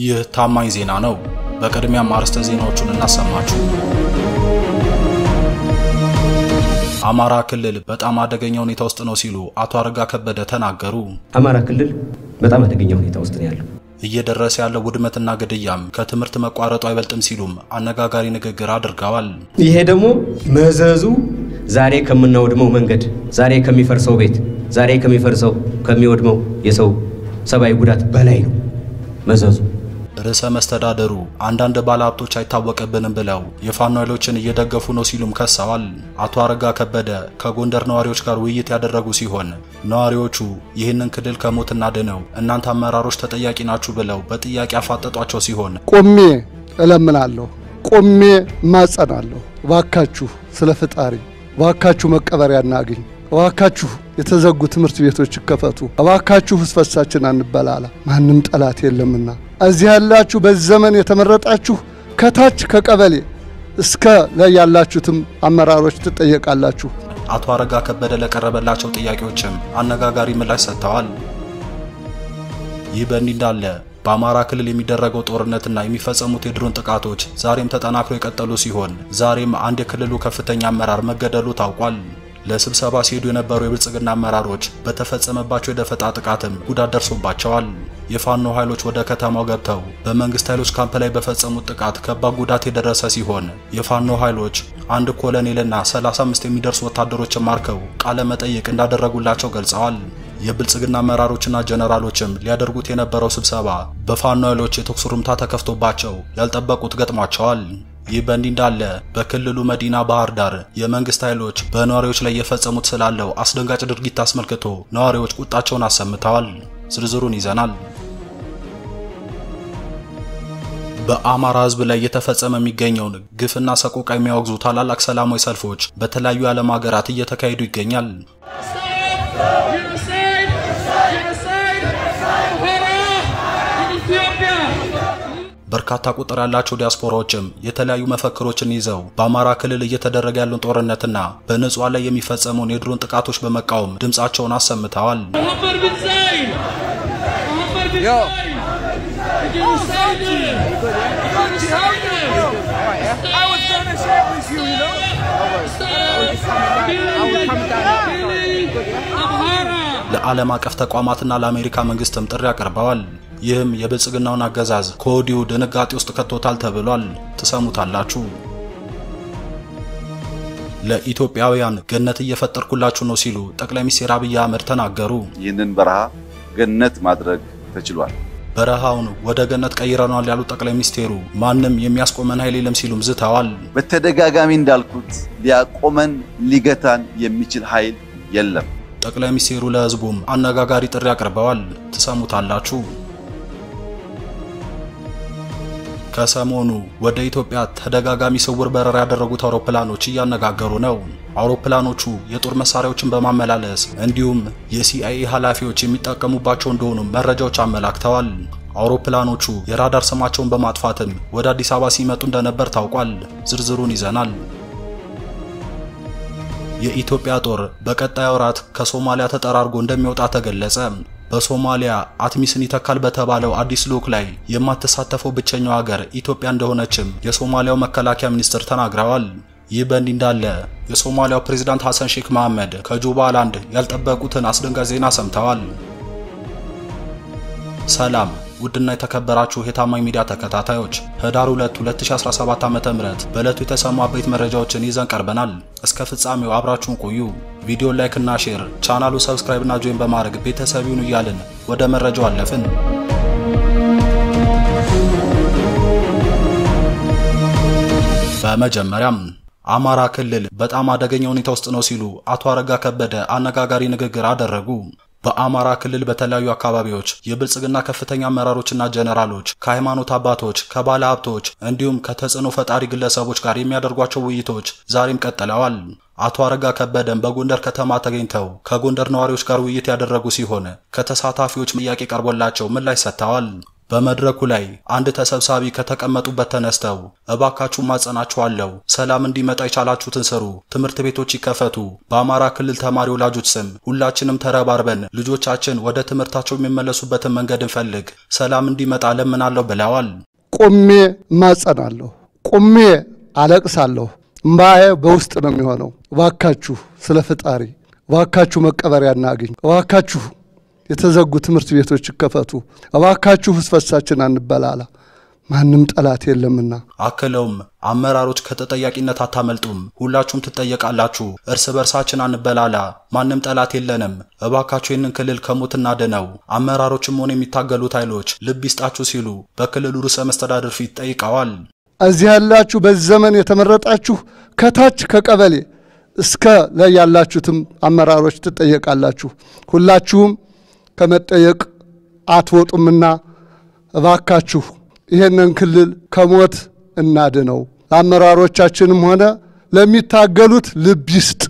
ይህ ታማኝ ዜና ነው። በቅድሚያ አርዕስተ ዜናዎቹን እናሰማችሁ። አማራ ክልል በጣም አደገኛ ሁኔታ ውስጥ ነው ሲሉ አቶ አረጋ ከበደ ተናገሩ። አማራ ክልል በጣም አደገኛ ሁኔታ ውስጥ ነው ያለው። እየደረሰ ያለው ውድመትና ግድያም ከትምህርት መቋረጡ አይበልጥም ሲሉም አነጋጋሪ ንግግር አድርገዋል። ይሄ ደግሞ መዘዙ ዛሬ ከምናወድመው መንገድ፣ ዛሬ ከሚፈርሰው ቤት፣ ዛሬ ከሚፈርሰው ከሚወድመው የሰው ሰብአዊ ጉዳት በላይ ነው መዘዙ ርዕሰ መስተዳደሩ አንዳንድ ባለሀብቶች አይታወቅብንም ብለው የፋኖ ኃይሎችን እየደገፉ ነው ሲሉም ከሰዋል። አቶ አረጋ ከበደ ከጎንደር ነዋሪዎች ጋር ውይይት ያደረጉ ሲሆን ነዋሪዎቹ ይህንን ክልል ከሞት እናድነው፣ እናንተ አመራሮች ተጠያቂ ናችሁ ብለው በጥያቄ አፋጠጧቸው ሲሆን ቆሜ እለምናለሁ፣ ቆሜ ማጸናለሁ። እባካችሁ ስለ ፈጣሪ እባካችሁ መቀበሪያ እናግኝ፣ እባካችሁ የተዘጉ ትምህርት ቤቶች ይከፈቱ፣ እባካችሁ እስፈሳችን አንበላላ፣ ማንም ጠላት የለምና እዚህ ያላችሁ በዘመን የተመረጣችሁ ከታች ከቀበሌ እስከ ላይ ያላችሁትም አመራሮች ትጠየቃላችሁ። አቶ አረጋ ከበደ ለቀረበላቸው ጥያቄዎችም አነጋጋሪ ምላሽ ሰጥተዋል። ይህ በእንዲህ እንዳለ በአማራ ክልል የሚደረገው ጦርነትና የሚፈጸሙት የድሮን ጥቃቶች ዛሬም ተጠናክሮ የቀጠሉ ሲሆን ዛሬም አንድ የክልሉ ከፍተኛ አመራር መገደሉ ታውቋል። ለስብሰባ ሲሄዱ የነበሩ የብልጽግና አመራሮች በተፈጸመባቸው የደፈጣ ጥቃትም ጉዳት ደርሶባቸዋል። የፋኖ ኃይሎች ወደ ከተማው ገብተው በመንግስት ኃይሎች ካምፕ ላይ በፈጸሙት ጥቃት ከባድ ጉዳት የደረሰ ሲሆን የፋኖ ኃይሎች አንድ ኮሎኔልና 35 የሚደርሱ ወታደሮችን ማርከው ቃለ መጠይቅ እንዳደረጉላቸው ገልጸዋል። የብልጽግና አመራሮችና ጀነራሎችም ሊያደርጉት የነበረው ስብሰባ በፋኖ ኃይሎች የተኩስ ሩምታ ተከፍቶባቸው ያልጠበቁት ገጥሟቸዋል። ይህ በእንዲህ እንዳለ በክልሉ መዲና ባህር ዳር የመንግስት ኃይሎች በነዋሪዎች ላይ የፈጸሙት ስላለው አስደንጋጭ ድርጊት አስመልክቶ ነዋሪዎች ቁጣቸውን አሰምተዋል። ዝርዝሩን ይዘናል። በአማራ ህዝብ ላይ እየተፈጸመ የሚገኘውን ግፍና ሰቆቃ የሚያወግዙ ታላላቅ ሰላማዊ ሰልፎች በተለያዩ የዓለም ሀገራት እየተካሄዱ ይገኛል። በርካታ ቁጥር ያላቸው ዲያስፖራዎችም የተለያዩ መፈክሮችን ይዘው በአማራ ክልል እየተደረገ ያለውን ጦርነትና በንጹሐን ላይ የሚፈጸመውን የድሮን ጥቃቶች በመቃወም ድምፃቸውን አሰምተዋል። ለዓለም አቀፍ ተቋማትና ለአሜሪካ መንግስትም ጥሪ አቅርበዋል። ይህም የብልጽግናውን አገዛዝ ከወዲሁ ድንጋጤ ውስጥ ከቶታል ተብሏል። ትሰሙታላችሁ። ለኢትዮጵያውያን ገነት እየፈጠርኩላችሁ ነው ሲሉ ጠቅላይ ሚኒስትር አብይ አህመድ ተናገሩ። ይህንን በረሃ ገነት ማድረግ ተችሏል። በረሃውን ወደ ገነት ቀይረናል ያሉት ጠቅላይ ሚኒስቴሩ ማንም የሚያስቆመን ኃይል የለም ሲሉም ዝተዋል። በተደጋጋሚ እንዳልኩት ሊያቆመን ሊገታን የሚችል ኃይል የለም። ጠቅላይ ሚኒስቴሩ ለህዝቡም አነጋጋሪ ጥሪ አቅርበዋል። ትሰሙታላችሁ። ከሰሞኑ ወደ ኢትዮጵያ ተደጋጋሚ ስውር በረራ ያደረጉት አውሮፕላኖች እያነጋገሩ ነው። አውሮፕላኖቹ የጦር መሳሪያዎችን በማመላለስ እንዲሁም የሲአይኤ ኃላፊዎች የሚጠቀሙባቸው እንደሆኑ መረጃዎች አመላክተዋል። አውሮፕላኖቹ የራዳር ስማቸውን በማጥፋትም ወደ አዲስ አበባ ሲመጡ እንደነበር ታውቋል። ዝርዝሩን ይዘናል። የኢትዮጵያ ጦር በቀጣይ ወራት ከሶማሊያ ተጠራርጎ እንደሚወጣ ተገለጸ። በሶማሊያ አትሚስን ይተካል በተባለው አዲስ ልዑክ ላይ የማትሳተፈው ብቸኛው ሀገር ኢትዮጵያ እንደሆነችም የሶማሊያው መከላከያ ሚኒስትር ተናግረዋል። ይህ በእንዲህ እንዳለ የሶማሊያው ፕሬዝዳንት ሐሰን ሼክ መሐመድ ከጁባላንድ ያልጠበቁትን አስደንጋጭ ዜና ሰምተዋል። ሰላም ውድና የተከበራችሁ የታማኝ ሚዲያ ተከታታዮች ህዳር 2 2017 ዓ.ም በዕለቱ የተሰሙ አበይት መረጃዎችን ይዘን ቀርበናል። እስከ ፍጻሜው አብራችሁን ቆዩ። ቪዲዮ ላይክ እና ሼር፣ ቻናሉ ሰብስክራይብ እና ጆይን በማድረግ ቤተሰብ ይሁኑ እያልን ወደ መረጃው አለፍን። በመጀመሪያም አማራ ክልል በጣም አደገኛ ሁኔታ ውስጥ ነው ሲሉ አቶ አረጋ ከበደ አነጋጋሪ ንግግር አደረጉ። በአማራ ክልል በተለያዩ አካባቢዎች የብልጽግና ከፍተኛ አመራሮችና ጀነራሎች ከሃይማኖት አባቶች፣ ከባለ ሀብቶች እንዲሁም ከተጽዕኖ ፈጣሪ ግለሰቦች ጋር የሚያደርጓቸው ውይይቶች ዛሬም ቀጥለዋል። አቶ አረጋ ከበደን በጎንደር ከተማ ተገኝተው ከጎንደር ነዋሪዎች ጋር ውይይት ያደረጉ ሲሆን ከተሳታፊዎች ጥያቄ ቀርቦላቸው ምላሽ ሰጥተዋል። በመድረኩ ላይ አንድ ተሰብሳቢ ከተቀመጡበት ተነስተው እባካችሁ ማጸናችኋለሁ፣ ሰላም እንዲመጣ የቻላችሁትን ስሩ፣ ትምህርት ቤቶች ይከፈቱ፣ በአማራ ክልል ተማሪ ወላጆች ስም ሁላችንም ተረባርበን ልጆቻችን ወደ ትምህርታቸው የሚመለሱበትን መንገድ እንፈልግ፣ ሰላም እንዲመጣ ለምናለሁ ብለዋል። ቁሜ ማጸናለሁ፣ ቁሜ አለቅሳለሁ። እምባዬ በውስጥ ነው የሚሆነው። እባካችሁ ስለ ፈጣሪ እባካችሁ መቀበሪያ እናገኝ፣ እባካችሁ የተዘጉ ትምህርት ቤቶች ይከፈቱ። እባካችሁ ፍስፈሳችን አንበላላ፣ ማንም ጠላት የለምና። አክለውም አመራሮች ከተጠያቂነት አታመልጡም፣ ሁላችሁም ትጠየቃላችሁ። እርስ በርሳችን አንበላላ፣ ማንም ጠላት የለንም። እባካችሁ ይህንን ክልል ከሞት እናድነው። አመራሮችም ሆነ የሚታገሉት ኃይሎች ልብ ይስጣችሁ ሲሉ በክልሉ ርዕሰ መስተዳድር ፊት ጠይቀዋል። እዚህ ያላችሁ በዚህ ዘመን የተመረጣችሁ ከታች ከቀበሌ እስከ ላይ ያላችሁትም አመራሮች ትጠየቃላችሁ። ሁላችሁም ከመጠየቅ አትወጡምና እባካችሁ ይህንን ክልል ከሞት እናድነው። ለአመራሮቻችንም ሆነ ለሚታገሉት ልብ ይስጥ።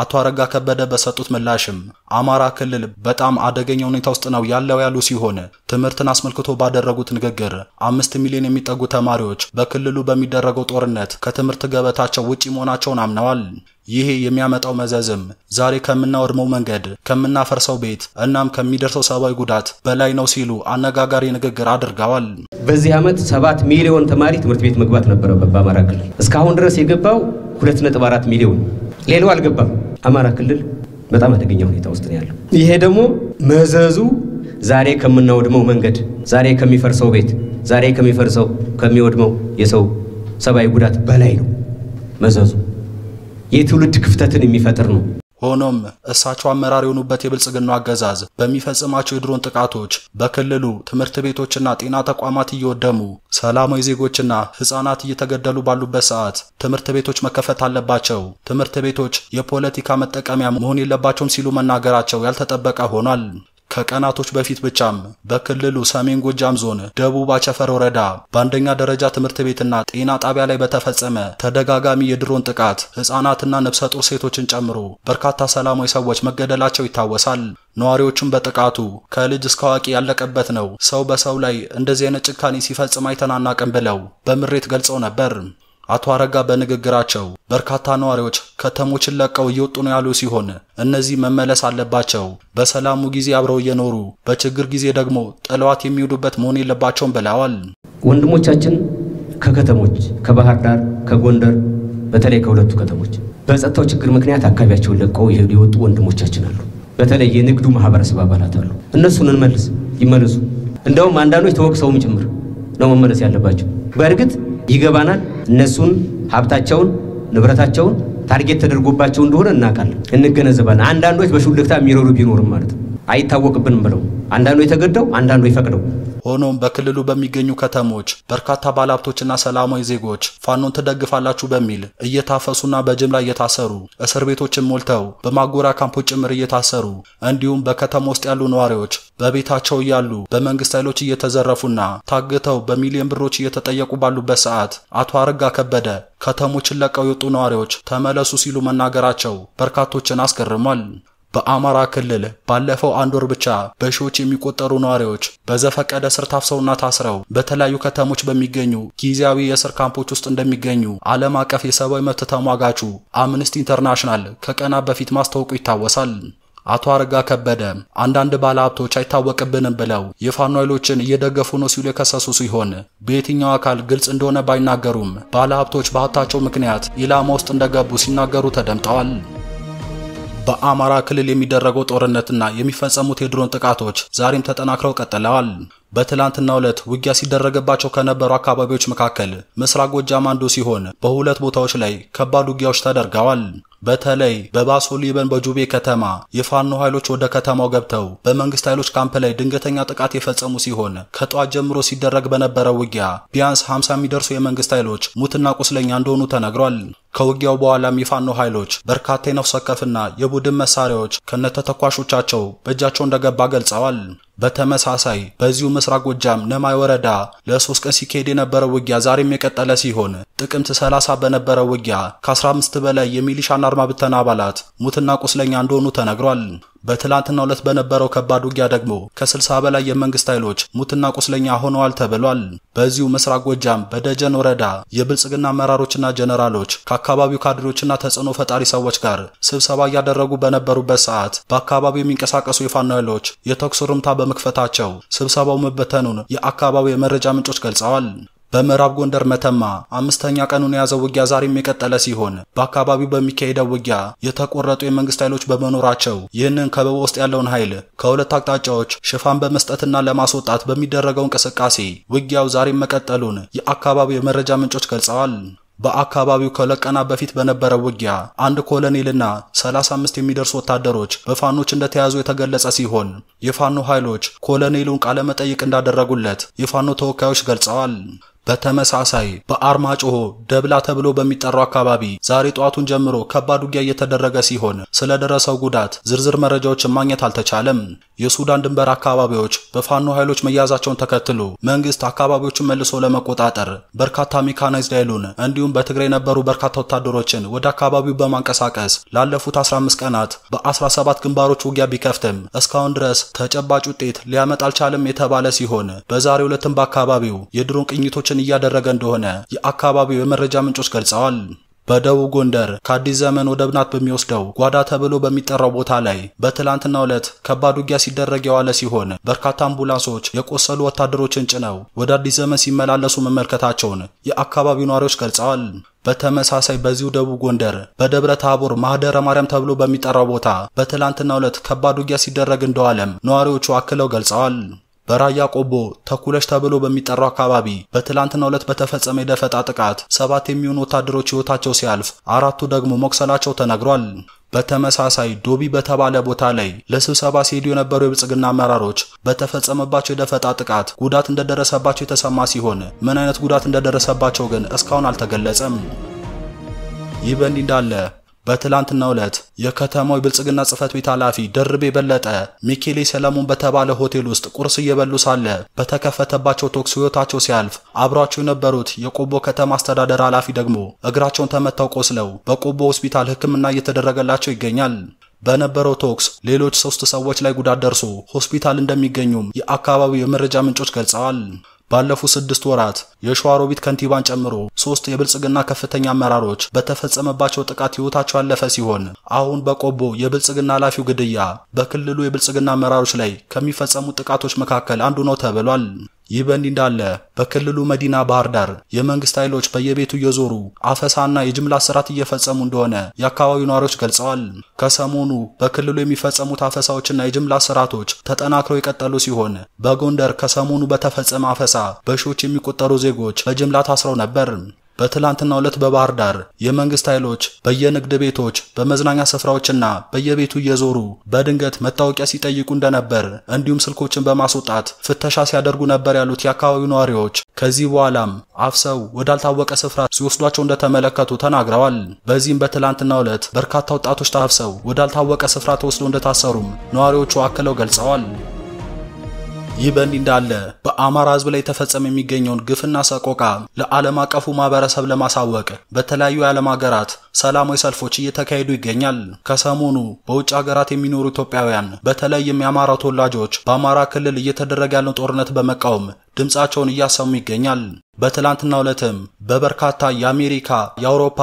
አቶ አረጋ ከበደ በሰጡት ምላሽም አማራ ክልል በጣም አደገኛ ሁኔታ ውስጥ ነው ያለው ያሉ ሲሆን ትምህርትን አስመልክቶ ባደረጉት ንግግር አምስት ሚሊዮን የሚጠጉ ተማሪዎች በክልሉ በሚደረገው ጦርነት ከትምህርት ገበታቸው ውጪ መሆናቸውን አምነዋል። ይሄ የሚያመጣው መዘዝም ዛሬ ከምናወድመው መንገድ፣ ከምናፈርሰው ቤት እናም ከሚደርሰው ሰብአዊ ጉዳት በላይ ነው ሲሉ አነጋጋሪ ንግግር አድርገዋል። በዚህ ዓመት ሰባት ሚሊዮን ተማሪ ትምህርት ቤት መግባት ነበረበት በአማራ ክልል እስካሁን ድረስ የገባው አራት ሚሊዮን ሌላው አልገባም። አማራ ክልል በጣም አደገኛ ሁኔታ ውስጥ ነው ያለው። ይሄ ደግሞ መዘዙ ዛሬ ከምናወድመው መንገድ፣ ዛሬ ከሚፈርሰው ቤት፣ ዛሬ ከሚፈርሰው ከሚወድመው የሰው ሰብአዊ ጉዳት በላይ ነው መዘዙ። የትውልድ ክፍተትን የሚፈጥር ነው። ሆኖም እሳቸው አመራር የሆኑበት የብልጽግናው አገዛዝ በሚፈጽማቸው የድሮን ጥቃቶች በክልሉ ትምህርት ቤቶችና ጤና ተቋማት እየወደሙ ሰላማዊ ዜጎችና ሕፃናት እየተገደሉ ባሉበት ሰዓት ትምህርት ቤቶች መከፈት አለባቸው፣ ትምህርት ቤቶች የፖለቲካ መጠቀሚያ መሆን የለባቸውም ሲሉ መናገራቸው ያልተጠበቀ ሆኗል። ከቀናቶች በፊት ብቻም በክልሉ ሰሜን ጎጃም ዞን ደቡብ አቸፈር ወረዳ በአንደኛ ደረጃ ትምህርት ቤትና ጤና ጣቢያ ላይ በተፈጸመ ተደጋጋሚ የድሮን ጥቃት ሕፃናትና ነፍሰ ጡር ሴቶችን ጨምሮ በርካታ ሰላማዊ ሰዎች መገደላቸው ይታወሳል። ነዋሪዎቹም በጥቃቱ ከልጅ እስከ አዋቂ ያለቀበት ነው፣ ሰው በሰው ላይ እንደዚህ አይነት ጭካኔ ሲፈጽም አይተናናቅም ብለው በምሬት ገልጸው ነበር። አቶ አረጋ በንግግራቸው በርካታ ነዋሪዎች ከተሞችን ለቀው እየወጡ ነው ያሉ ሲሆን እነዚህ መመለስ አለባቸው። በሰላሙ ጊዜ አብረው እየኖሩ በችግር ጊዜ ደግሞ ጥለዋት የሚሄዱበት መሆን የለባቸውም ብለዋል። ወንድሞቻችን ከከተሞች ከባህር ዳር፣ ከጎንደር በተለይ ከሁለቱ ከተሞች በጸጥታው ችግር ምክንያት አካባቢያቸውን ለቀው የወጡ ወንድሞቻችን አሉ። በተለይ የንግዱ ማህበረሰብ አባላት አሉ። እነሱን እንመልስ፣ ይመለሱ። እንደውም አንዳንዶች ተወቅሰውም ጭምር ነው መመለስ ያለባቸው በእርግጥ ይገባናል። እነሱን ሀብታቸውን ንብረታቸውን ታርጌት ተደርጎባቸው እንደሆነ እናውቃለን፣ እንገነዘባለን። አንዳንዶች በሹልክታ የሚረዱ ቢኖርም ማለት ነው። አይታወቅብንም ብለው አንዳንዱ የተገደው አንዳንዱ የፈቅደው ሆኖም በክልሉ በሚገኙ ከተሞች በርካታ ባለሀብቶችና ሰላማዊ ዜጎች ፋኖን ትደግፋላችሁ በሚል እየታፈሱና በጅምላ እየታሰሩ እስር ቤቶችን ሞልተው በማጎሪያ ካምፖች ጭምር እየታሰሩ እንዲሁም በከተማ ውስጥ ያሉ ነዋሪዎች በቤታቸው እያሉ በመንግስት ኃይሎች እየተዘረፉና ታግተው በሚሊዮን ብሮች እየተጠየቁ ባሉበት ሰዓት አቶ አረጋ ከበደ ከተሞችን ለቀው የወጡ ነዋሪዎች ተመለሱ ሲሉ መናገራቸው በርካቶችን አስገርሟል። በአማራ ክልል ባለፈው አንድ ወር ብቻ በሺዎች የሚቆጠሩ ነዋሪዎች በዘፈቀደ ስር ታፍሰውና ታስረው በተለያዩ ከተሞች በሚገኙ ጊዜያዊ የእስር ካምፖች ውስጥ እንደሚገኙ ዓለም አቀፍ የሰብአዊ መብት ተሟጋቹ አምነስቲ ኢንተርናሽናል ከቀናት በፊት ማስታወቁ ይታወሳል። አቶ አረጋ ከበደ አንዳንድ ባለሀብቶች አይታወቅብንም ብለው የፋኖ ኃይሎችን እየደገፉ ነው ሲሉ የከሰሱ ሲሆን በየትኛው አካል ግልጽ እንደሆነ ባይናገሩም ባለሀብቶች በሀብታቸው ምክንያት ኢላማ ውስጥ እንደገቡ ሲናገሩ ተደምጠዋል። በአማራ ክልል የሚደረገው ጦርነትና የሚፈጸሙት የድሮን ጥቃቶች ዛሬም ተጠናክረው ቀጥለዋል። በትላንትናው ዕለት ውጊያ ሲደረግባቸው ከነበሩ አካባቢዎች መካከል ምስራቅ ጎጃም አንዱ ሲሆን በሁለት ቦታዎች ላይ ከባድ ውጊያዎች ተደርገዋል። በተለይ በባሶ ሊበን በጁቤ ከተማ የፋኖ ኃይሎች ወደ ከተማው ገብተው በመንግስት ኃይሎች ካምፕ ላይ ድንገተኛ ጥቃት የፈጸሙ ሲሆን ከጠዋት ጀምሮ ሲደረግ በነበረው ውጊያ ቢያንስ 50 የሚደርሱ የመንግስት ኃይሎች ሙትና ቁስለኛ እንደሆኑ ተነግሯል። ከውጊያው በኋላም የፋኖ ኃይሎች በርካታ የነፍስ ወከፍና የቡድን መሳሪያዎች ከነተተኳሾቻቸው በእጃቸው እንደገባ ገልጸዋል። በተመሳሳይ በዚሁ ምስራቅ ጎጃም ነማይ ወረዳ ለሶስት ቀን ሲካሄድ የነበረው ውጊያ ዛሬም የቀጠለ ሲሆን ጥቅምት 30 በነበረው ውጊያ ከ15 በላይ የሚሊሻና አድማ ብተና አባላት ሙትና ቁስለኛ እንደሆኑ ተነግሯል። በትላንትና ዕለት በነበረው ከባድ ውጊያ ደግሞ ከ60 በላይ የመንግስት ኃይሎች ሙትና ቁስለኛ ሆነዋል ተብሏል። በዚሁ ምስራቅ ጎጃም በደጀን ወረዳ የብልጽግና አመራሮችና ጀነራሎች ከአካባቢው ካድሬዎችና ተጽዕኖ ፈጣሪ ሰዎች ጋር ስብሰባ እያደረጉ በነበሩበት ሰዓት በአካባቢው የሚንቀሳቀሱ የፋኖ ኃይሎች የተኩስ ርምታ በመክፈታቸው ስብሰባው መበተኑን የአካባቢው የመረጃ ምንጮች ገልጸዋል። በምዕራብ ጎንደር መተማ አምስተኛ ቀኑን የያዘው ውጊያ ዛሬም የቀጠለ ሲሆን በአካባቢው በሚካሄደው ውጊያ የተቆረጡ የመንግስት ኃይሎች በመኖራቸው ይህንን ከበባ ውስጥ ያለውን ኃይል ከሁለት አቅጣጫዎች ሽፋን በመስጠትና ለማስወጣት በሚደረገው እንቅስቃሴ ውጊያው ዛሬም መቀጠሉን የአካባቢው የመረጃ ምንጮች ገልጸዋል። በአካባቢው ከለቀና በፊት በነበረ ውጊያ አንድ ኮሎኔልና 35 የሚደርሱ ወታደሮች በፋኖች እንደተያዙ የተገለጸ ሲሆን የፋኖ ኃይሎች ኮሎኔሉን ቃለመጠይቅ እንዳደረጉለት የፋኖ ተወካዮች ገልጸዋል። በተመሳሳይ በአርማጭሆ ደብላ ተብሎ በሚጠራው አካባቢ ዛሬ ጠዋቱን ጀምሮ ከባድ ውጊያ እየተደረገ ሲሆን ስለደረሰው ጉዳት ዝርዝር መረጃዎችን ማግኘት አልተቻለም። የሱዳን ድንበር አካባቢዎች በፋኖ ኃይሎች መያዛቸውን ተከትሎ መንግስት አካባቢዎችን መልሶ ለመቆጣጠር በርካታ ሜካናይዝድ ኃይሉን እንዲሁም በትግራይ የነበሩ በርካታ ወታደሮችን ወደ አካባቢው በማንቀሳቀስ ላለፉት 15 ቀናት በ17 ግንባሮች ውጊያ ቢከፍትም እስካሁን ድረስ ተጨባጭ ውጤት ሊያመጣ አልቻለም የተባለ ሲሆን በዛሬው ዕለትም በአካባቢው የድሮን ቅኝቶችን ጥረቶችን እያደረገ እንደሆነ የአካባቢው የመረጃ ምንጮች ገልጸዋል። በደቡብ ጎንደር ከአዲስ ዘመን ወደ ብናት በሚወስደው ጓዳ ተብሎ በሚጠራው ቦታ ላይ በትላንትና ዕለት ከባድ ውጊያ ሲደረግ የዋለ ሲሆን በርካታ አምቡላንሶች የቆሰሉ ወታደሮችን ጭነው ወደ አዲስ ዘመን ሲመላለሱ መመልከታቸውን የአካባቢው ነዋሪዎች ገልጸዋል። በተመሳሳይ በዚሁ ደቡብ ጎንደር በደብረ ታቦር ማህደረ ማርያም ተብሎ በሚጠራው ቦታ በትላንትና ዕለት ከባድ ውጊያ ሲደረግ እንደዋለም ነዋሪዎቹ አክለው ገልጸዋል። በራያ ቆቦ ተኩለሽ ተብሎ በሚጠራው አካባቢ በትላንትና ዕለት በተፈጸመ የደፈጣ ጥቃት ሰባት የሚሆኑ ወታደሮች ህይወታቸው ሲያልፍ አራቱ ደግሞ መቁሰላቸው ተነግሯል። በተመሳሳይ ዶቢ በተባለ ቦታ ላይ ለስብሰባ ሲሄዱ የነበሩ የብልጽግና አመራሮች በተፈጸመባቸው የደፈጣ ጥቃት ጉዳት እንደደረሰባቸው የተሰማ ሲሆን ምን አይነት ጉዳት እንደደረሰባቸው ግን እስካሁን አልተገለጸም። ይህ በእንዲህ እንዳለ በትላንትናው ዕለት የከተማው የብልጽግና ጽህፈት ቤት ኃላፊ ደርቤ በለጠ ሚኬሌ ሰለሞን በተባለ ሆቴል ውስጥ ቁርስ እየበሉ ሳለ በተከፈተባቸው ተኩስ ህይወታቸው ሲያልፍ አብሯቸው የነበሩት የቆቦ ከተማ አስተዳደር ኃላፊ ደግሞ እግራቸውን ተመተው ቆስለው በቆቦ ሆስፒታል ሕክምና እየተደረገላቸው ይገኛል። በነበረው ተኩስ ሌሎች ሶስት ሰዎች ላይ ጉዳት ደርሶ ሆስፒታል እንደሚገኙም የአካባቢው የመረጃ ምንጮች ገልጸዋል። ባለፉት ስድስት ወራት የሸዋሮቢት ከንቲባን ጨምሮ ሶስት የብልጽግና ከፍተኛ አመራሮች በተፈጸመባቸው ጥቃት ህይወታቸው ያለፈ ሲሆን አሁን በቆቦ የብልጽግና ኃላፊው ግድያ በክልሉ የብልጽግና አመራሮች ላይ ከሚፈጸሙ ጥቃቶች መካከል አንዱ ነው ተብሏል። ይህ በእንዲህ እንዳለ በክልሉ መዲና ባህር ዳር የመንግስት ኃይሎች በየቤቱ እየዞሩ አፈሳና የጅምላ ስራት እየፈጸሙ እንደሆነ የአካባቢው ነዋሪዎች ገልጸዋል። ከሰሞኑ በክልሉ የሚፈጸሙት አፈሳዎችና የጅምላ ስራቶች ተጠናክረው የቀጠሉ ሲሆን በጎንደር ከሰሞኑ በተፈጸመ አፈሳ በሺዎች የሚቆጠሩ ዜጎች በጅምላ ታስረው ነበር። በትላንትናው ዕለት በባህር ዳር የመንግስት ኃይሎች በየንግድ ቤቶች፣ በመዝናኛ ስፍራዎችና በየቤቱ እየዞሩ በድንገት መታወቂያ ሲጠይቁ እንደነበር እንዲሁም ስልኮችን በማስወጣት ፍተሻ ሲያደርጉ ነበር ያሉት የአካባቢው ነዋሪዎች ከዚህ በኋላም አፍሰው ወዳልታወቀ ስፍራ ሲወስዷቸው እንደተመለከቱ ተናግረዋል። በዚህም በትላንትናው ዕለት በርካታ ወጣቶች ታፍሰው ወዳልታወቀ ስፍራ ተወስዶ እንደታሰሩም ነዋሪዎቹ አክለው ገልጸዋል። ይህ በእንዲህ እንዳለ በአማራ ህዝብ ላይ ተፈጸመ የሚገኘውን ግፍና ሰቆቃ ለዓለም አቀፉ ማህበረሰብ ለማሳወቅ በተለያዩ የዓለም ሀገራት ሰላማዊ ሰልፎች እየተካሄዱ ይገኛል። ከሰሞኑ በውጭ ሀገራት የሚኖሩ ኢትዮጵያውያን በተለይም የአማራ ተወላጆች በአማራ ክልል እየተደረገ ያለውን ጦርነት በመቃወም ድምፃቸውን እያሰሙ ይገኛል። በትላንትናው ዕለትም በበርካታ የአሜሪካ፣ የአውሮፓ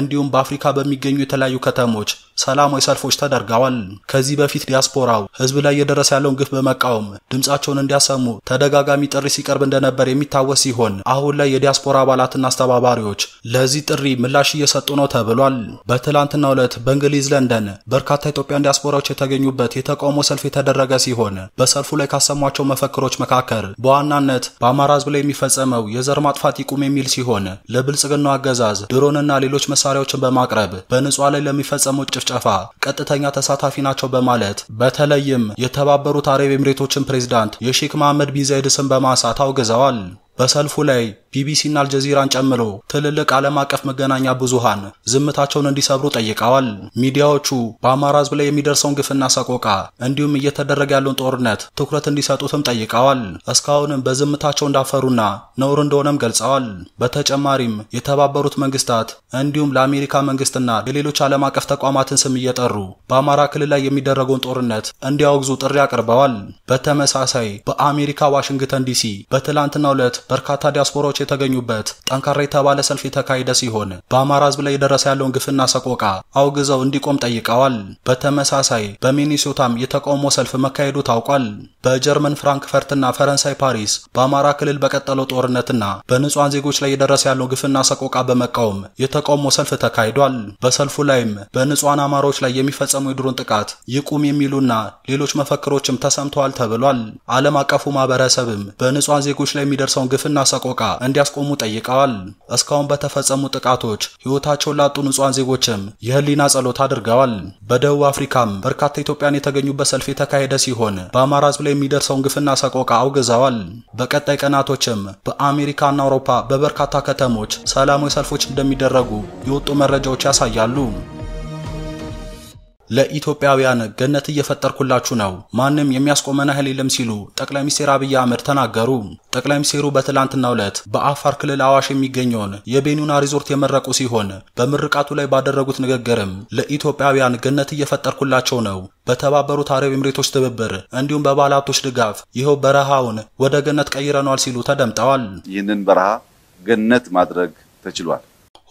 እንዲሁም በአፍሪካ በሚገኙ የተለያዩ ከተሞች ሰላማዊ ሰልፎች ተደርገዋል። ከዚህ በፊት ዲያስፖራው ህዝብ ላይ እየደረሰ ያለውን ግፍ በመቃወም ድምፃቸውን እንዲያሰሙ ተደጋጋሚ ጥሪ ሲቀርብ እንደነበር የሚታወስ ሲሆን አሁን ላይ የዲያስፖራ አባላትና አስተባባሪዎች ለዚህ ጥሪ ምላሽ እየሰጡ ነው ተብሏል። በትላንትና ዕለት በእንግሊዝ ለንደን በርካታ ኢትዮጵያን ዲያስፖራዎች የተገኙበት የተቃውሞ ሰልፍ የተደረገ ሲሆን በሰልፉ ላይ ካሰሟቸው መፈክሮች መካከል በዋናነት በአማራ ሕዝብ ላይ የሚፈጸመው የዘር ማጥፋት ይቁም የሚል ሲሆን ለብልጽግናው አገዛዝ ድሮንና ሌሎች መሳሪያዎችን በማቅረብ በንጹሐን ላይ ለሚፈጸመው ጭፍጨፋ ቀጥተኛ ተሳታፊ ናቸው በማለት በተለይም የተባበሩት አረብ ኤምሬቶችን ፕሬዚዳንት የሼክ መሐመድ ቢን ዛይድ ስም በማንሳት አውግዘዋል። በሰልፉ ላይ ቢቢሲና አልጀዚራን ጨምሮ ትልልቅ ዓለም አቀፍ መገናኛ ብዙሃን ዝምታቸውን እንዲሰብሩ ጠይቀዋል። ሚዲያዎቹ በአማራ ሕዝብ ላይ የሚደርሰውን ግፍና ሰቆቃ እንዲሁም እየተደረገ ያለውን ጦርነት ትኩረት እንዲሰጡትም ጠይቀዋል። እስካሁንም በዝምታቸው እንዳፈሩና ነውር እንደሆነም ገልጸዋል። በተጨማሪም የተባበሩት መንግስታት እንዲሁም ለአሜሪካ መንግስትና ለሌሎች ዓለም አቀፍ ተቋማትን ስም እየጠሩ በአማራ ክልል ላይ የሚደረገውን ጦርነት እንዲያወግዙ ጥሪ አቅርበዋል። በተመሳሳይ በአሜሪካ ዋሽንግተን ዲሲ በትላንትናው ዕለት በርካታ ዲያስፖራዎች የተገኙበት ጠንካራ የተባለ ሰልፍ የተካሄደ ሲሆን በአማራ ህዝብ ላይ የደረሰ ያለውን ግፍና ሰቆቃ አውግዘው እንዲቆም ጠይቀዋል። በተመሳሳይ በሚኒሶታም የተቃውሞ ሰልፍ መካሄዱ ታውቋል። በጀርመን ፍራንክፈርትና ፈረንሳይ ፓሪስ በአማራ ክልል በቀጠለው ጦርነትና በንጹሐን ዜጎች ላይ የደረሰ ያለውን ግፍና ሰቆቃ በመቃወም የተቃውሞ ሰልፍ ተካሂዷል። በሰልፉ ላይም በንጹሐን አማራዎች ላይ የሚፈጸሙ የድሮን ጥቃት ይቁም የሚሉና ሌሎች መፈክሮችም ተሰምተዋል ተብሏል። ዓለም አቀፉ ማህበረሰብም በንጹሐን ዜጎች ላይ የሚደርሰውን ግፍና ሰቆቃ እንዲያስቆሙ ጠይቀዋል። እስካሁን በተፈጸሙ ጥቃቶች ሕይወታቸውን ላጡ ንጹሐን ዜጎችም የህሊና ጸሎት አድርገዋል። በደቡብ አፍሪካም በርካታ ኢትዮጵያን የተገኙበት ሰልፍ የተካሄደ ሲሆን በአማራ ህዝብ ላይ የሚደርሰውን ግፍና ሰቆቃ አውግዘዋል። በቀጣይ ቀናቶችም በአሜሪካና አውሮፓ በበርካታ ከተሞች ሰላማዊ ሰልፎች እንደሚደረጉ የወጡ መረጃዎች ያሳያሉ። ለኢትዮጵያውያን ገነት እየፈጠርኩላችሁ ነው፣ ማንም የሚያስቆመን ያህል የለም ሲሉ ጠቅላይ ሚኒስትር አብይ አህመድ ተናገሩ። ጠቅላይ ሚኒስትሩ በትላንትናው ዕለት በአፋር ክልል አዋሽ የሚገኘውን የቤኑና ሪዞርት የመረቁ ሲሆን በምርቃቱ ላይ ባደረጉት ንግግርም ለኢትዮጵያውያን ገነት እየፈጠርኩላቸው ነው በተባበሩት አረብ ኤምሬቶች ትብብር እንዲሁም በባለ ድጋፍ ይኸው በረሃውን ወደ ገነት ቀይረነዋል ሲሉ ተደምጠዋል። ይህንን በረሃ ገነት ማድረግ ተችሏል።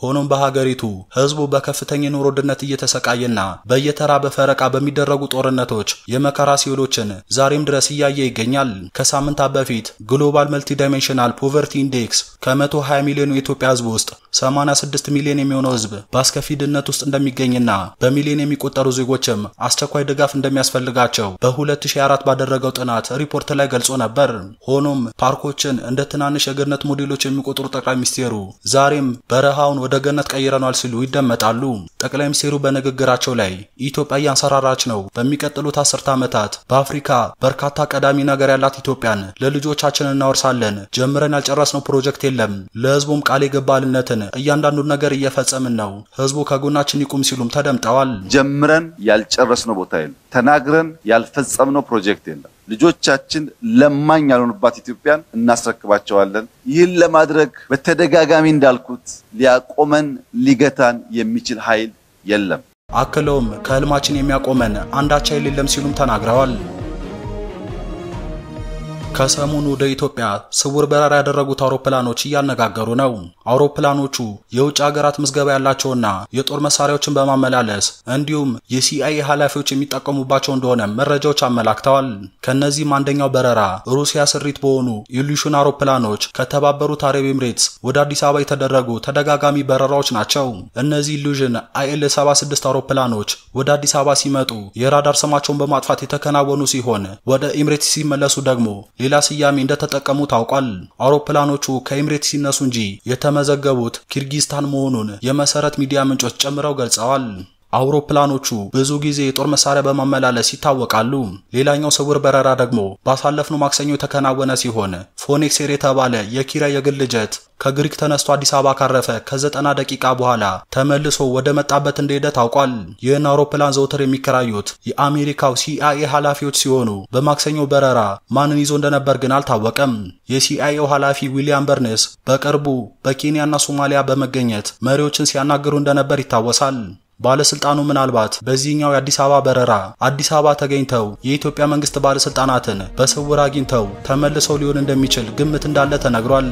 ሆኖም በሀገሪቱ ህዝቡ በከፍተኛ የኑሮ ውድነት እየተሰቃየና በየተራ በፈረቃ በሚደረጉ ጦርነቶች የመከራ ሲኦሎችን ዛሬም ድረስ እያየ ይገኛል። ከሳምንታት በፊት ግሎባል መልቲ ዳይሜንሽናል ፖቨርቲ ኢንዴክስ ከ120 ሚሊዮኑ የኢትዮጵያ ህዝብ ውስጥ 86 ሚሊዮን የሚሆነው ህዝብ በአስከፊ ድህነት ውስጥ እንደሚገኝና በሚሊዮን የሚቆጠሩ ዜጎችም አስቸኳይ ድጋፍ እንደሚያስፈልጋቸው በ2004 ባደረገው ጥናት ሪፖርት ላይ ገልጾ ነበር። ሆኖም ፓርኮችን እንደ ትናንሽ የገነት ሞዴሎች የሚቆጥሩ ጠቅላይ ሚኒስቴሩ ዛሬም በረሃውን ወደ ገነት ቀይረኗል ሲሉ ይደመጣሉ። ጠቅላይ ሚኒስትሩ በንግግራቸው ላይ ኢትዮጵያ እያንሰራራች ነው፣ በሚቀጥሉት አስርተ ዓመታት በአፍሪካ በርካታ ቀዳሚ ነገር ያላት ኢትዮጵያን ለልጆቻችን እናወርሳለን፣ ጀምረን ያልጨረስነው ፕሮጀክት የለም፣ ለህዝቡም ቃል የገባልነትን እያንዳንዱን ነገር እየፈጸምን ነው፣ ህዝቡ ከጎናችን ይቁም ሲሉም ተደምጠዋል። ጀምረን ያልጨረስነው ቦታ የለም፣ ተናግረን ያልፈጸምነው ፕሮጀክት የለም። ልጆቻችን ለማኝ ያልሆኑባት ኢትዮጵያን እናስረክባቸዋለን። ይህን ለማድረግ በተደጋጋሚ እንዳልኩት ሊያቆመን ሊገታን የሚችል ኃይል የለም። አክለውም ከህልማችን የሚያቆመን አንዳች ኃይል የለም ሲሉም ተናግረዋል። ከሰሞኑ ወደ ኢትዮጵያ ስውር በረራ ያደረጉት አውሮፕላኖች እያነጋገሩ ነው። አውሮፕላኖቹ የውጭ ሀገራት ምዝገባ ያላቸውና የጦር መሳሪያዎችን በማመላለስ እንዲሁም የሲአይኤ ኃላፊዎች የሚጠቀሙባቸው እንደሆነ መረጃዎች አመላክተዋል። ከእነዚህም አንደኛው በረራ ሩሲያ ስሪት በሆኑ ኢሉሽን አውሮፕላኖች ከተባበሩት አረብ ኤምሬትስ ወደ አዲስ አበባ የተደረጉ ተደጋጋሚ በረራዎች ናቸው። እነዚህ ኢሉዥን አይኤል 76 አውሮፕላኖች ወደ አዲስ አበባ ሲመጡ የራዳር ስማቸውን በማጥፋት የተከናወኑ ሲሆን ወደ ኤምሬትስ ሲመለሱ ደግሞ ሌላ ስያሜ እንደተጠቀሙ ታውቋል። አውሮፕላኖቹ ከኤምሬት ሲነሱ እንጂ የተመዘገቡት ኪርጊስታን መሆኑን የመሰረት ሚዲያ ምንጮች ጨምረው ገልጸዋል። አውሮፕላኖቹ ብዙ ጊዜ የጦር መሳሪያ በማመላለስ ይታወቃሉ። ሌላኛው ስውር በረራ ደግሞ ባሳለፍነው ማክሰኞ የተከናወነ ሲሆን ፎኔክሴር የተባለ የኪራይ የግል ጀት ከግሪክ ተነስቶ አዲስ አበባ ካረፈ ከዘጠና ደቂቃ በኋላ ተመልሶ ወደ መጣበት እንደሄደ ታውቋል። ይህን አውሮፕላን ዘውትር የሚከራዩት የአሜሪካው ሲአይኤ ኃላፊዎች ሲሆኑ በማክሰኞ በረራ ማንን ይዞ እንደነበር ግን አልታወቀም። የሲአይኤው ኃላፊ ዊሊያም በርነስ በቅርቡ በኬንያና ሶማሊያ በመገኘት መሪዎችን ሲያናግሩ እንደነበር ይታወሳል። ባለስልጣኑ ምናልባት በዚህኛው የአዲስ አበባ በረራ አዲስ አበባ ተገኝተው የኢትዮጵያ መንግስት ባለስልጣናትን በስውር አግኝተው ተመልሰው ሊሆን እንደሚችል ግምት እንዳለ ተነግሯል።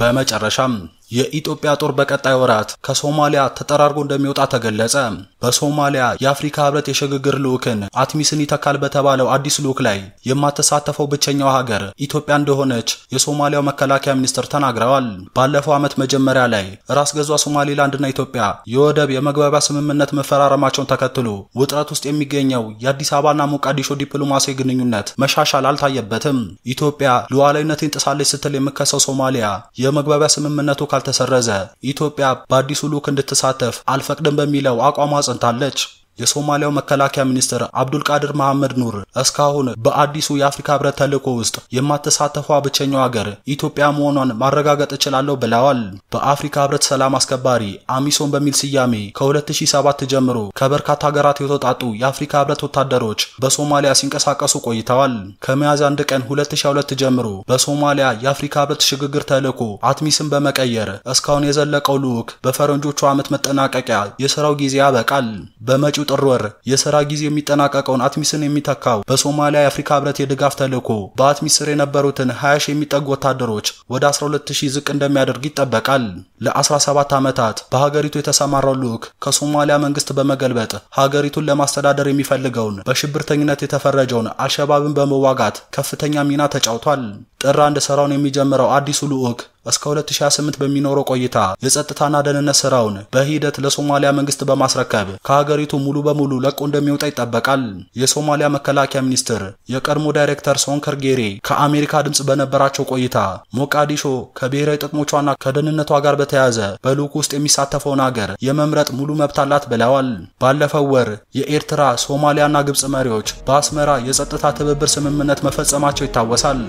በመጨረሻም የኢትዮጵያ ጦር በቀጣይ ወራት ከሶማሊያ ተጠራርጎ እንደሚወጣ ተገለጸ። በሶማሊያ የአፍሪካ ህብረት የሽግግር ልዑክን አትሚስን ይተካል በተባለው አዲስ ልዑክ ላይ የማተሳተፈው ብቸኛው ሀገር ኢትዮጵያ እንደሆነች የሶማሊያው መከላከያ ሚኒስትር ተናግረዋል። ባለፈው ዓመት መጀመሪያ ላይ ራስ ገዟ ሶማሌላንድና ኢትዮጵያ የወደብ የመግባቢያ ስምምነት መፈራረማቸውን ተከትሎ ውጥረት ውስጥ የሚገኘው የአዲስ አበባና ሞቃዲሾ ዲፕሎማሲያዊ ግንኙነት መሻሻል አልታየበትም። ኢትዮጵያ ሉዓላዊነቴን ጥሳለች ስትል የምከሰው ሶማሊያ የመግባቢያ ስምምነቱ ተሰረዘ ኢትዮጵያ በአዲሱ ልዑክ እንድትሳተፍ አልፈቅድም በሚለው አቋሟ ጸንታለች። የሶማሊያው መከላከያ ሚኒስትር አብዱል ቃድር መሐመድ ኑር እስካሁን በአዲሱ የአፍሪካ ህብረት ተልዕኮ ውስጥ የማትሳተፏ ብቸኛው ሀገር ኢትዮጵያ መሆኗን ማረጋገጥ እችላለሁ ብለዋል። በአፍሪካ ህብረት ሰላም አስከባሪ አሚሶን በሚል ስያሜ ከ2007 ጀምሮ ከበርካታ ሀገራት የተውጣጡ የአፍሪካ ህብረት ወታደሮች በሶማሊያ ሲንቀሳቀሱ ቆይተዋል። ከሚያዝያ 1 ቀን 2002 ጀምሮ በሶማሊያ የአፍሪካ ህብረት ሽግግር ተልዕኮ አትሚስን በመቀየር እስካሁን የዘለቀው ልዑክ በፈረንጆቹ ዓመት መጠናቀቂያ የስራው ጊዜ ያበቃል። በመጪ በመጪው ጥር ወር የስራ ጊዜ የሚጠናቀቀውን አትሚስን የሚተካው በሶማሊያ የአፍሪካ ህብረት የድጋፍ ተልዕኮ በአትሚስ ስር የነበሩትን 20 ሺህ የሚጠጉ ወታደሮች ወደ 12000 ዝቅ እንደሚያደርግ ይጠበቃል። ለ17 ዓመታት በሀገሪቱ የተሰማራው ልዑክ ከሶማሊያ መንግስት በመገልበጥ ሀገሪቱን ለማስተዳደር የሚፈልገውን በሽብርተኝነት የተፈረጀውን አልሸባብን በመዋጋት ከፍተኛ ሚና ተጫውቷል። ጥር አንድ ስራውን የሚጀምረው አዲሱ ልዑክ እስከ 2008 በሚኖረው ቆይታ የጸጥታና ደህንነት ስራውን በሂደት ለሶማሊያ መንግስት በማስረከብ ከሀገሪቱ ሙሉ በሙሉ ለቆ እንደሚወጣ ይጠበቃል። የሶማሊያ መከላከያ ሚኒስትር የቀድሞ ዳይሬክተር ሶንከር ጌሬ ከአሜሪካ ድምፅ በነበራቸው ቆይታ ሞቃዲሾ ከብሔራዊ ጥቅሞቿና ከደህንነቷ ጋር በተያያዘ በልዑክ ውስጥ የሚሳተፈውን ሀገር የመምረጥ ሙሉ መብት አላት ብለዋል። ባለፈው ወር የኤርትራ ሶማሊያና ግብፅ መሪዎች በአስመራ የጸጥታ ትብብር ስምምነት መፈጸማቸው ይታወሳል።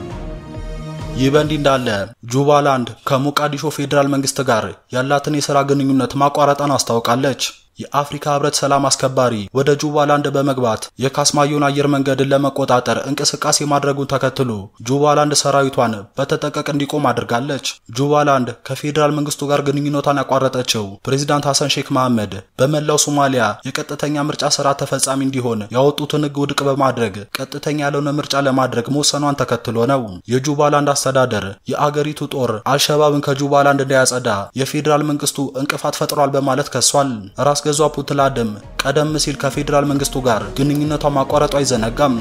ይህ በእንዲህ እንዳለ ጁባላንድ ከሞቃዲሾ ፌዴራል መንግስት ጋር ያላትን የሥራ ግንኙነት ማቋረጣን አስታውቃለች። የአፍሪካ ህብረት ሰላም አስከባሪ ወደ ጁባላንድ በመግባት የካስማዮን አየር መንገድን ለመቆጣጠር እንቅስቃሴ ማድረጉን ተከትሎ ጁባላንድ ሰራዊቷን በተጠቀቅ እንዲቆም አድርጋለች። ጁባላንድ ከፌዴራል መንግስቱ ጋር ግንኙነቷን ያቋረጠችው ፕሬዚዳንት ሐሰን ሼክ መሐመድ በመላው ሶማሊያ የቀጥተኛ ምርጫ ስራ ተፈጻሚ እንዲሆን ያወጡትን ህግ ውድቅ በማድረግ ቀጥተኛ ያልሆነ ምርጫ ለማድረግ መወሰኗን ተከትሎ ነው። የጁባላንድ አስተዳደር የአገሪቱ ጦር አልሸባብን ከጁባላንድ እንዳያጸዳ የፌዴራል መንግስቱ እንቅፋት ፈጥሯል በማለት ከሷል። ራስ አስገዟ ፑትላድም ቀደም ሲል ከፌዴራል መንግስቱ ጋር ግንኙነቷ ማቋረጡ አይዘነጋም።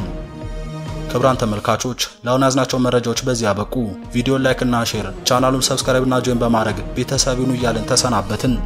ክቡራን ተመልካቾች ለአሁን ያዝናቸው መረጃዎች በዚህ ያበቁ። ቪዲዮ ላይክ እና ሼር፣ ቻናሉን ሰብስክራይብ እና ጆይን በማድረግ ቤተሰብ ይሁኑ እያልን ተሰናበትን።